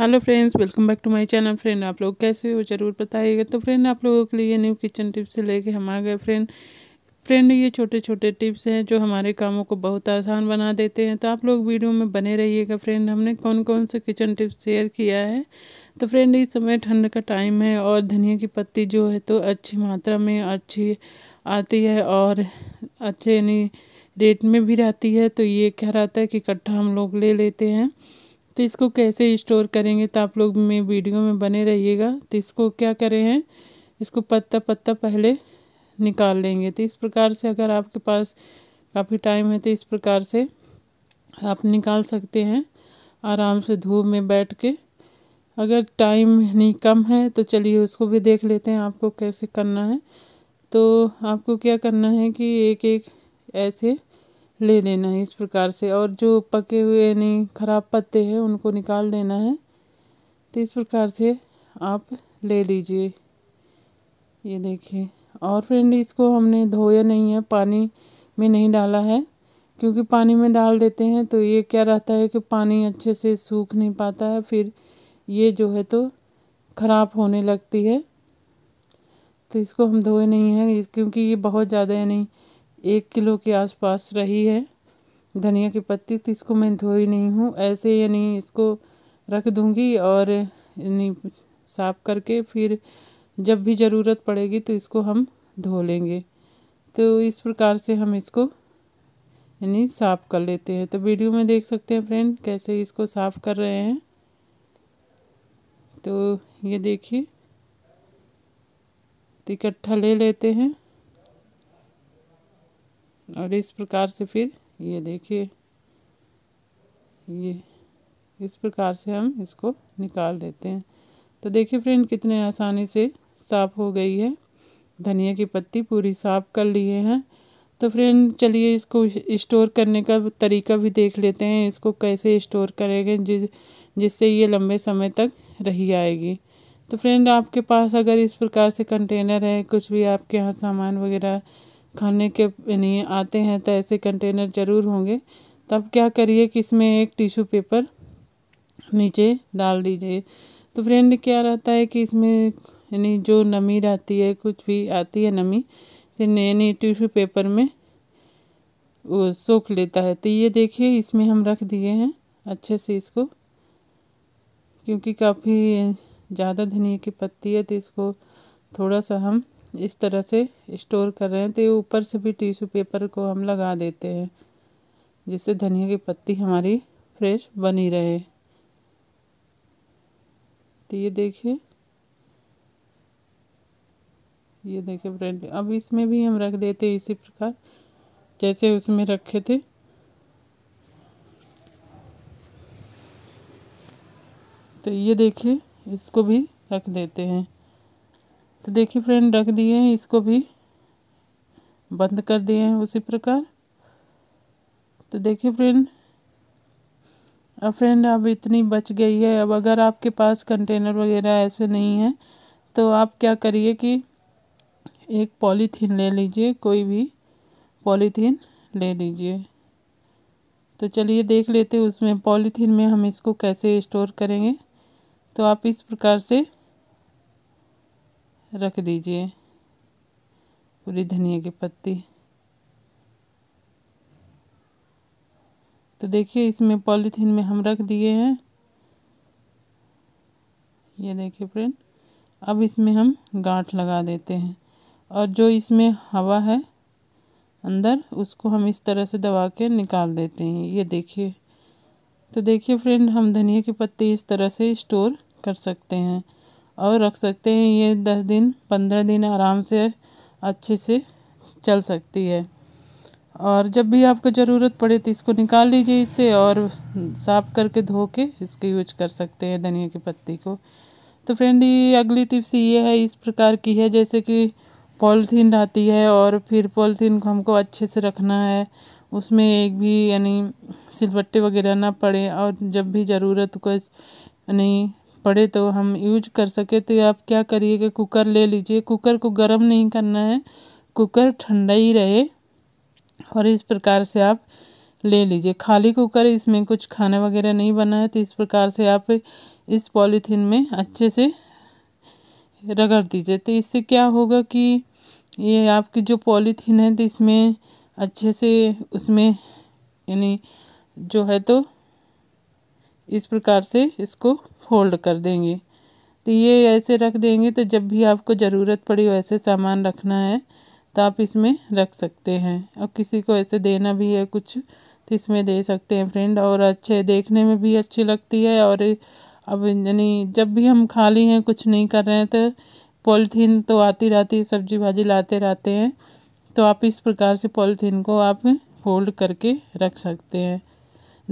hello friends welcome back to my channel friend आप लोग कैसे हो ज़रूर बताइएगा तो फ्रेंड आप लोगों के लिए न्यू किचन टिप्स से लेके हम आ गए फ्रेंड फ्रेंड ये छोटे छोटे टिप्स हैं जो हमारे कामों को बहुत आसान बना देते हैं तो आप लोग वीडियो में बने रहिएगा फ्रेंड हमने कौन कौन से किचन टिप्स शेयर किया है तो फ्रेंड इस समय ठंड का टाइम है और धनिया की पत्ती जो है तो अच्छी मात्रा में अच्छी आती है और अच्छे यानी रेट में भी रहती है तो ये क्या रहता है कि इकट्ठा हम लोग ले लेते हैं तो इसको कैसे स्टोर करेंगे तो आप लोग में वीडियो में बने रहिएगा तो इसको क्या करें हैं इसको पत्ता पत्ता पहले निकाल लेंगे तो इस प्रकार से अगर आपके पास काफ़ी टाइम है तो इस प्रकार से आप निकाल सकते हैं आराम से धूप में बैठ के अगर टाइम नहीं कम है तो चलिए उसको भी देख लेते हैं आपको कैसे करना है तो आपको क्या करना है कि एक एक ऐसे ले लेना है इस प्रकार से और जो पके हुए यानी ख़राब पत्ते हैं उनको निकाल देना है तो इस प्रकार से आप ले लीजिए ये देखिए और फ्रेंड इसको हमने धोया नहीं है पानी में नहीं डाला है क्योंकि पानी में डाल देते हैं तो ये क्या रहता है कि पानी अच्छे से सूख नहीं पाता है फिर ये जो है तो ख़राब होने लगती है तो इसको हम धोए नहीं हैं क्योंकि ये बहुत ज़्यादा यानी एक किलो के आसपास रही है धनिया की पत्ती तो इसको मैं धोई नहीं हूँ ऐसे यानी इसको रख दूँगी और यानी साफ़ करके फिर जब भी ज़रूरत पड़ेगी तो इसको हम धो लेंगे तो इस प्रकार से हम इसको यानी साफ़ कर लेते हैं तो वीडियो में देख सकते हैं फ्रेंड कैसे इसको साफ़ कर रहे हैं तो ये देखिए तो इकट्ठा ले लेते हैं और इस प्रकार से फिर ये देखिए ये इस प्रकार से हम इसको निकाल देते हैं तो देखिए फ्रेंड कितने आसानी से साफ़ हो गई है धनिया की पत्ती पूरी साफ़ कर लिए हैं तो फ्रेंड चलिए इसको स्टोर करने का तरीका भी देख लेते हैं इसको कैसे स्टोर करेंगे जिस जिससे ये लंबे समय तक रही आएगी तो फ्रेंड आपके पास अगर इस प्रकार से कंटेनर है कुछ भी आपके यहाँ सामान वगैरह खाने के लिए आते हैं तो ऐसे कंटेनर ज़रूर होंगे तब क्या करिए कि इसमें एक टिश्यू पेपर नीचे डाल दीजिए तो फ्रेंड क्या रहता है कि इसमें यानी जो नमी रहती है कुछ भी आती है नमी यानी टिश्यू पेपर में वो सोख लेता है तो ये देखिए इसमें हम रख दिए हैं अच्छे से इसको क्योंकि काफ़ी ज़्यादा धनिया की पत्ती है तो इसको थोड़ा सा हम इस तरह से स्टोर कर रहे हैं तो ये ऊपर से भी टिश्यू पेपर को हम लगा देते हैं जिससे धनिया की पत्ती हमारी फ्रेश बनी रहे तो ये देखिए ये देखिए फ्रेंड अब इसमें भी हम रख देते हैं इसी प्रकार जैसे उसमें रखे थे तो ये देखिए इसको भी रख देते हैं तो देखिए फ्रेंड रख दिए हैं इसको भी बंद कर दिए हैं उसी प्रकार तो देखिए फ्रेंड अब फ्रेंड अब इतनी बच गई है अब अगर आपके पास कंटेनर वगैरह ऐसे नहीं है तो आप क्या करिए कि एक पॉलीथीन ले लीजिए कोई भी पॉलीथीन ले लीजिए तो चलिए देख लेते उसमें पॉलीथीन में हम इसको कैसे स्टोर करेंगे तो आप इस प्रकार से रख दीजिए पूरी धनिया की पत्ती तो देखिए इसमें पॉलीथीन में हम रख दिए हैं ये देखिए फ्रेंड अब इसमें हम गांठ लगा देते हैं और जो इसमें हवा है अंदर उसको हम इस तरह से दबा के निकाल देते हैं ये देखिए तो देखिए फ्रेंड हम धनिया की पत्ती इस तरह से स्टोर कर सकते हैं और रख सकते हैं ये दस दिन पंद्रह दिन आराम से अच्छे से चल सकती है और जब भी आपको ज़रूरत पड़े तो इसको निकाल लीजिए इससे और साफ़ करके धो के इसको यूज कर सकते हैं धनिया की पत्ती को तो फ्रेंड ये अगली टिप्स ये है इस प्रकार की है जैसे कि पॉलीथीन रहती है और फिर पॉलीथीन को हमको अच्छे से रखना है उसमें एक भी यानी सिलबट्टे वगैरह ना पड़े और जब भी ज़रूरत को यानी पड़े तो हम यूज कर सके तो आप क्या करिए कि कुकर ले लीजिए कुकर को गर्म नहीं करना है कुकर ठंडा ही रहे और इस प्रकार से आप ले लीजिए खाली कुकर इसमें कुछ खाना वगैरह नहीं बना है तो इस प्रकार से आप इस पॉलीथीन में अच्छे से रगड़ दीजिए तो इससे क्या होगा कि ये आपकी जो पॉलीथीन है तो इसमें अच्छे से उसमें यानी जो है तो इस प्रकार से इसको फोल्ड कर देंगे तो ये ऐसे रख देंगे तो जब भी आपको ज़रूरत पड़ी वैसे सामान रखना है तो आप इसमें रख सकते हैं और किसी को ऐसे देना भी है कुछ तो इसमें दे सकते हैं फ्रेंड और अच्छे देखने में भी अच्छी लगती है और अब यानी जब भी हम खाली हैं कुछ नहीं कर रहे हैं तो पॉलीथीन तो आती रहती है सब्जी भाजी लाते रहते हैं तो आप इस प्रकार से पॉलीथीन को आप फोल्ड करके रख सकते हैं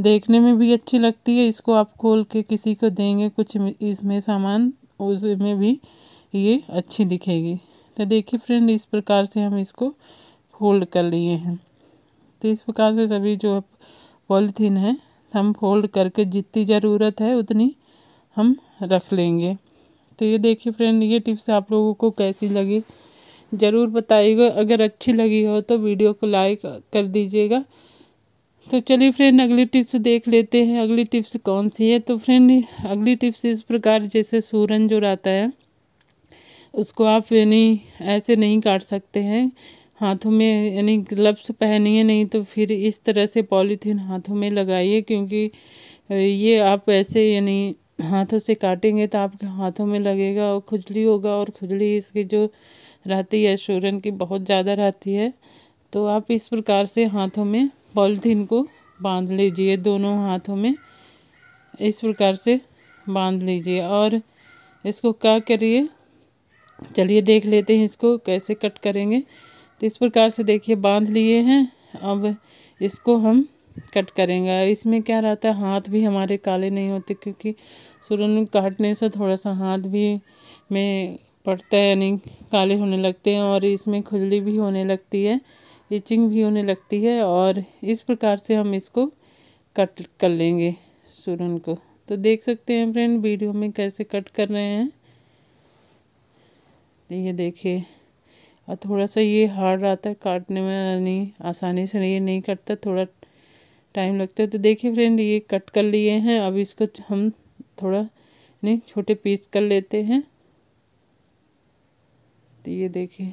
देखने में भी अच्छी लगती है इसको आप खोल के किसी को देंगे कुछ इसमें सामान उसमें भी ये अच्छी दिखेगी तो देखिए फ्रेंड इस प्रकार से हम इसको फोल्ड कर लिए हैं तो इस प्रकार से सभी जो पॉलीथीन है हम फोल्ड करके जितनी ज़रूरत है उतनी हम रख लेंगे तो ये देखिए फ्रेंड ये टिप्स आप लोगों को कैसी लगी ज़रूर बताइएगा अगर अच्छी लगी हो तो वीडियो को लाइक कर दीजिएगा तो चलिए फ्रेंड अगली टिप्स देख लेते हैं अगली टिप्स कौन सी है तो फ्रेंड अगली टिप्स इस प्रकार जैसे सूरन जो रहता है उसको आप यानी ऐसे नहीं काट सकते हैं हाथों में यानी ग्लव्स पहनिए नहीं तो फिर इस तरह से पॉलीथीन हाथों में लगाइए क्योंकि ये आप ऐसे यानी हाथों से काटेंगे तो आपके हाथों में लगेगा और खुजली होगा और खुजली इसकी जो रहती है सूरन की बहुत ज़्यादा रहती है तो आप इस प्रकार से हाथों में पॉलिथीन को बांध लीजिए दोनों हाथों में इस प्रकार से बांध लीजिए और इसको क्या करिए चलिए देख लेते हैं इसको कैसे कट करेंगे तो इस प्रकार से देखिए बांध लिए हैं अब इसको हम कट करेंगे इसमें क्या रहता है हाथ भी हमारे काले नहीं होते क्योंकि सुरन काटने से थोड़ा सा हाथ भी में पड़ता है यानी काले होने लगते हैं और इसमें खुजली भी होने लगती है इचिंग भी होने लगती है और इस प्रकार से हम इसको कट कर लेंगे सुरन को तो देख सकते हैं फ्रेंड वीडियो में कैसे कट कर रहे हैं ये देखिए और थोड़ा सा ये हार्ड आता है काटने में नहीं आसानी से ये नहीं कटता थोड़ा टाइम लगता है तो देखिए फ्रेंड ये कट कर लिए हैं अब इसको हम थोड़ा नहीं छोटे पीस कर लेते हैं तो ये देखिए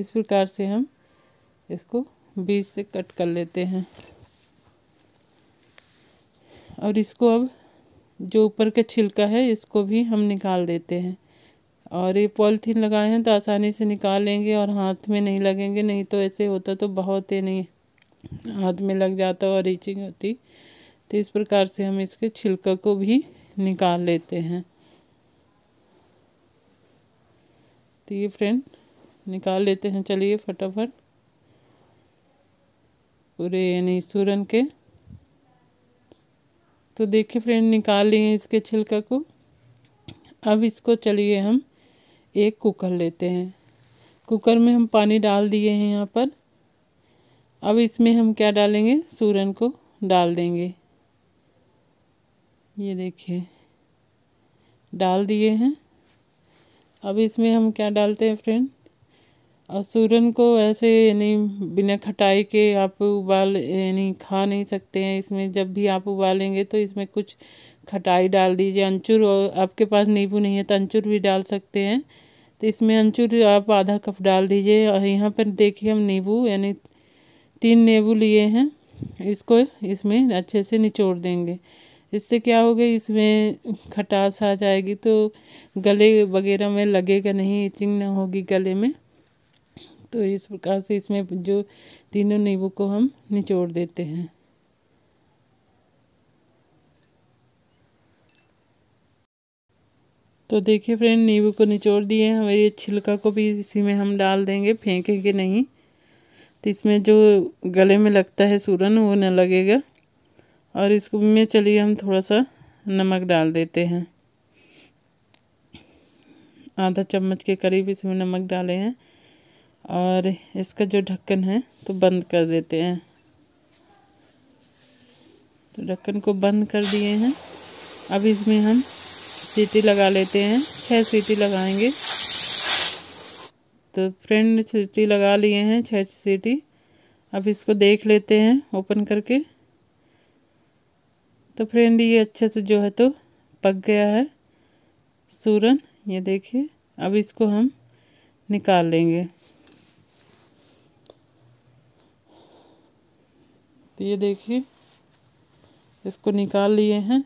इस प्रकार से हम इसको बीज से कट कर लेते हैं और इसको अब जो ऊपर का छिलका है इसको भी हम निकाल देते हैं और ये पॉलिथीन लगाए हैं तो आसानी से निकाल लेंगे और हाथ में नहीं लगेंगे नहीं तो ऐसे होता तो बहुत ही नहीं हाथ में लग जाता और रीचिंग होती तो इस प्रकार से हम इसके छिलका को भी निकाल लेते हैं तो ये फ्रेंड निकाल लेते हैं चलिए फटाफट पूरे यानी सूरन के तो देखिए फ्रेंड निकाल लिए इसके छिलका को अब इसको चलिए हम एक कुकर लेते हैं कुकर में हम पानी डाल दिए हैं यहाँ पर अब इसमें हम क्या डालेंगे सूरन को डाल देंगे ये देखिए डाल दिए हैं अब इसमें हम क्या डालते हैं फ्रेंड और सूरन को ऐसे यानी बिना खटाई के आप उबाल यानी खा नहीं सकते हैं इसमें जब भी आप उबालेंगे तो इसमें कुछ खटाई डाल दीजिए अंचूर और आपके पास नींबू नहीं है तो अंचूर भी डाल सकते हैं तो इसमें अंचूर आप आधा कप डाल दीजिए और यहाँ पर देखिए हम नींबू यानी तीन नींबू लिए हैं इसको इसमें अच्छे से निचोड़ देंगे इससे क्या होगा इसमें खटास आ जाएगी तो गले वगैरह में लगेगा नहीं इचिंग ना होगी गले में तो इस प्रकार से इसमें जो तीनों नींबू को हम निचोड़ देते हैं तो देखिए फ्रेंड नींबू को निचोड़ दिए हमारी छिलका को भी इसी में हम डाल देंगे फेंकेंगे नहीं तो इसमें जो गले में लगता है सूरन वो न लगेगा और इसको में चलिए हम थोड़ा सा नमक डाल देते हैं आधा चम्मच के करीब इसमें नमक डाले हैं और इसका जो ढक्कन है तो बंद कर देते हैं तो ढक्कन को बंद कर दिए हैं अब इसमें हम सीटी लगा लेते हैं छः सीटी लगाएंगे तो फ्रेंड सीटी लगा लिए हैं छः सीटी अब इसको देख लेते हैं ओपन करके तो फ्रेंड ये अच्छे से जो है तो पक गया है सूरन ये देखिए अब इसको हम निकाल लेंगे तो ये देखिए इसको निकाल लिए हैं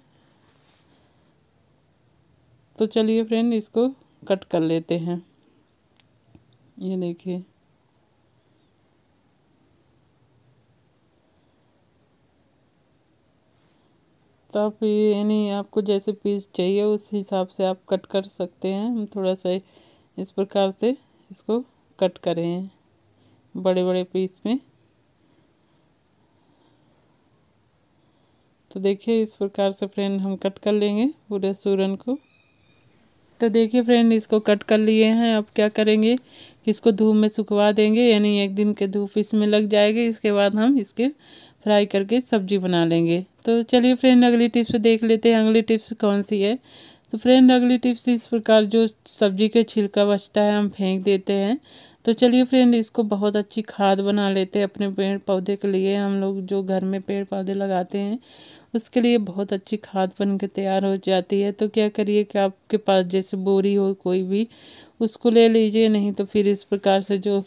तो चलिए फ्रेंड इसको कट कर लेते हैं ये देखिए तो आप ये यानी आपको जैसे पीस चाहिए उस हिसाब से आप कट कर सकते हैं हम थोड़ा सा इस प्रकार से इसको कट करें बड़े बड़े पीस में तो देखिए इस प्रकार से फ्रेंड हम कट कर लेंगे पूरे सूरन को तो देखिए फ्रेंड इसको कट कर लिए हैं अब क्या करेंगे इसको धूप में सुखवा देंगे यानी एक दिन के धूप इसमें लग जाएगी इसके बाद हम इसके फ्राई करके सब्जी बना लेंगे तो चलिए फ्रेंड अगली टिप्स देख लेते हैं अगली टिप्स कौन सी है तो फ्रेंड अगली टिप्स इस प्रकार जो सब्जी के छिलका बचता है हम फेंक देते हैं तो चलिए फ्रेंड इसको बहुत अच्छी खाद बना लेते हैं अपने पेड़ पौधे के लिए हम लोग जो घर में पेड़ पौधे लगाते हैं उसके लिए बहुत अच्छी खाद बन के तैयार हो जाती है तो क्या करिए कि आपके पास जैसे बोरी हो कोई भी उसको ले लीजिए नहीं तो फिर इस प्रकार से जो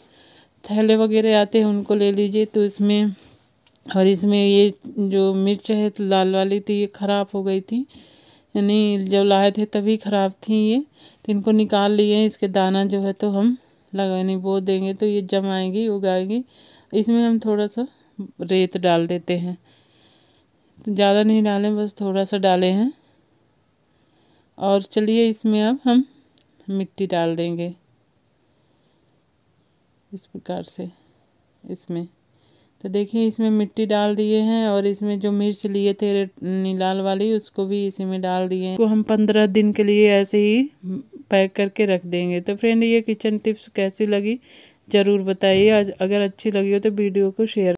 थैले वगैरह आते हैं उनको ले लीजिए तो इसमें और इसमें ये जो मिर्च है तो लाल वाली थी ये ख़राब हो गई थी यानी जब लाए थे तभी ख़राब थी ये तो इनको निकाल लिए इसके दाना जो है तो हम लगा नहीं बो देंगे तो ये जमाएंगी उगाएंगी इसमें हम थोड़ा सा रेत डाल देते हैं तो ज़्यादा नहीं डालें बस थोड़ा सा डाले हैं और चलिए इसमें अब हम मिट्टी डाल देंगे इस प्रकार से इसमें तो देखिए इसमें मिट्टी डाल दिए हैं और इसमें जो मिर्च लिए थे नीलाल वाली उसको भी इसी में डाल दिए हैं को हम पंद्रह दिन के लिए ऐसे ही पैक करके रख देंगे तो फ्रेंड ये किचन टिप्स कैसी लगी ज़रूर बताइए अगर अच्छी लगी हो तो वीडियो को शेयर